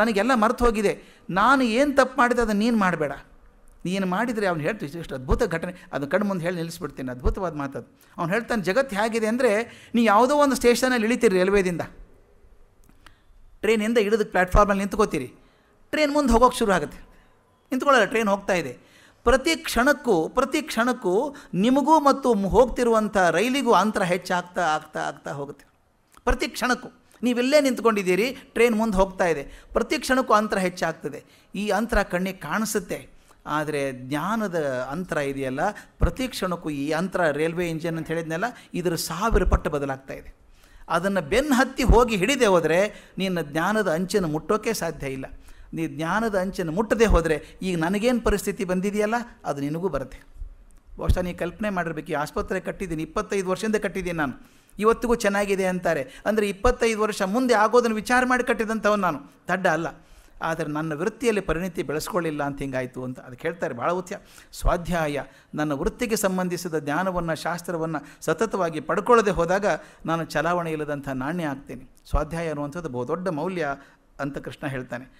ನನಗೆಲ್ಲ ಮರೆತು ಹೋಗಿದೆ ನಾನು ಏನು ತಪ್ಪು ಮಾಡಿದೆ ಅದನ್ನು ನೀನು ಮಾಡಬೇಡ ನೀನು ಮಾಡಿದರೆ ಅವ್ನು ಹೇಳ್ತೀವಿ ಎಷ್ಟು ಅದ್ಭುತ ಘಟನೆ ಅದು ಕಣ್ಣು ಮುಂದೆ ಹೇಳಿ ನಿಲ್ಲಿಸ್ಬಿಡ್ತೀನಿ ಅದ್ಭುತವಾದ ಮಾತದು ಅವ್ನು ಹೇಳ್ತಾನೆ ಜಗತ್ತು ಹೇಗಿದೆ ಅಂದರೆ ನೀವು ಯಾವುದೋ ಒಂದು ಸ್ಟೇಷನಲ್ಲಿ ಇಳಿತೀರಿ ರೈಲ್ವೇದಿಂದ ಟ್ರೈನಿಂದ ಇಳಿದ ಪ್ಲ್ಯಾಟ್ಫಾರ್ಮಲ್ಲಿ ನಿಂತ್ಕೋತೀರಿ ಟ್ರೈನ್ ಮುಂದೆ ಹೋಗೋಕ್ಕೆ ಶುರು ಆಗುತ್ತೆ ನಿಂತ್ಕೊಳ್ಳಲ್ಲ ಟ್ರೈನ್ ಹೋಗ್ತಾ ಇದೆ ಪ್ರತಿ ಕ್ಷಣಕ್ಕೂ ಪ್ರತಿ ಕ್ಷಣಕ್ಕೂ ನಿಮಗೂ ಮತ್ತು ಹೋಗ್ತಿರುವಂಥ ರೈಲಿಗೂ ಅಂತರ ಹೆಚ್ಚಾಗ್ತಾ ಆಗ್ತಾ ಆಗ್ತಾ ಹೋಗುತ್ತೆ ಪ್ರತಿ ಕ್ಷಣಕ್ಕೂ ನೀವೆಲ್ಲೇ ನಿಂತ್ಕೊಂಡಿದ್ದೀರಿ ಟ್ರೈನ್ ಮುಂದೆ ಹೋಗ್ತಾ ಇದೆ ಪ್ರತಿ ಕ್ಷಣಕ್ಕೂ ಅಂತರ ಹೆಚ್ಚಾಗ್ತದೆ ಈ ಅಂತರ ಕಣ್ಣಿಗೆ ಕಾಣಿಸುತ್ತೆ ಆದರೆ ಜ್ಞಾನದ ಅಂತರ ಇದೆಯಲ್ಲ ಪ್ರತಿ ಕ್ಷಣಕ್ಕೂ ಈ ಅಂತರ ರೈಲ್ವೆ ಇಂಜಿನ್ ಅಂತ ಹೇಳಿದ್ನೆಲ್ಲ ಇದರ ಸಾವಿರ ಪಟ್ಟು ಬದಲಾಗ್ತಾ ಇದೆ ಅದನ್ನು ಬೆನ್ನು ಹತ್ತಿ ಹೋಗಿ ಹಿಡಿದೆ ಹೋದರೆ ನಿನ್ನ ಜ್ಞಾನದ ಅಂಚನ್ನು ಮುಟ್ಟೋಕೆ ಸಾಧ್ಯ ಇಲ್ಲ ನೀ ಜ್ಞಾನದ ಅಂಚನ್ನು ಮುಟ್ಟದೆ ಹೋದರೆ ಈಗ ನನಗೇನು ಪರಿಸ್ಥಿತಿ ಬಂದಿದೆಯಲ್ಲ ಅದು ನಿನಗೂ ಬರುತ್ತೆ ಬಹುಶಃ ನೀ ಕಲ್ಪನೆ ಮಾಡಿರ್ಬೇಕು ಈ ಆಸ್ಪತ್ರೆ ಕಟ್ಟಿದ್ದೀನಿ ಇಪ್ಪತ್ತೈದು ವರ್ಷದಿಂದ ಕಟ್ಟಿದ್ದೀನಿ ನಾನು ಇವತ್ತಿಗೂ ಚೆನ್ನಾಗಿದೆ ಅಂತಾರೆ ಅಂದರೆ ಇಪ್ಪತ್ತೈದು ವರ್ಷ ಮುಂದೆ ಆಗೋದನ್ನು ವಿಚಾರ ಮಾಡಿ ಕಟ್ಟಿದಂಥವನು ನಾನು ದಡ್ಡ ಅಲ್ಲ ಆದರೆ ನನ್ನ ವೃತ್ತಿಯಲ್ಲಿ ಪರಿಣಿತಿ ಬೆಳೆಸ್ಕೊಳ್ಳಿಲ್ಲ ಅಂತ ಹಿಂಗಾಯಿತು ಅಂತ ಅದಕ್ಕೆ ಹೇಳ್ತಾರೆ ಭಾಳ ಉತ್ಸಾಹ ಸ್ವಾಧ್ಯಾಯ ನನ್ನ ವೃತ್ತಿಗೆ ಸಂಬಂಧಿಸಿದ ಜ್ಞಾನವನ್ನು ಶಾಸ್ತ್ರವನ್ನು ಸತತವಾಗಿ ಪಡ್ಕೊಳ್ಳದೆ ಹೋದಾಗ ನಾನು ಚಲಾವಣೆ ಇಲ್ಲದಂಥ ನಾಣ್ಯ ಆಗ್ತೇನೆ ಸ್ವಾಧ್ಯಾಯ ಅನ್ನುವಂಥದ್ದು ಬಹುದೊಡ್ಡ ಮೌಲ್ಯ ಅಂತ ಕೃಷ್ಣ ಹೇಳ್ತಾನೆ